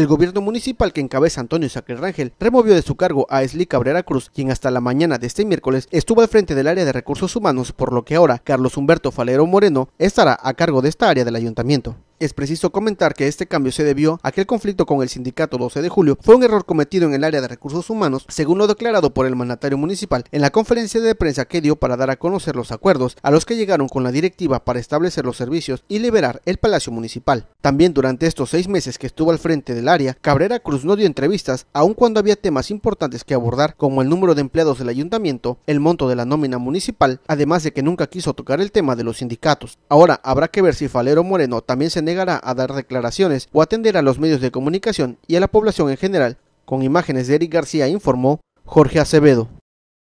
el gobierno municipal que encabeza Antonio Sacre Rangel removió de su cargo a Esli Cabrera Cruz, quien hasta la mañana de este miércoles estuvo al frente del área de recursos humanos, por lo que ahora Carlos Humberto Falero Moreno estará a cargo de esta área del ayuntamiento. Es preciso comentar que este cambio se debió a que el conflicto con el sindicato 12 de julio fue un error cometido en el área de recursos humanos, según lo declarado por el mandatario municipal en la conferencia de prensa que dio para dar a conocer los acuerdos a los que llegaron con la directiva para establecer los servicios y liberar el Palacio Municipal. También durante estos seis meses que estuvo al frente del área, Cabrera Cruz no dio entrevistas, aun cuando había temas importantes que abordar, como el número de empleados del ayuntamiento, el monto de la nómina municipal, además de que nunca quiso tocar el tema de los sindicatos. Ahora habrá que ver si Falero Moreno también se negará a dar declaraciones o atender a los medios de comunicación y a la población en general. Con imágenes de Eric García informó Jorge Acevedo.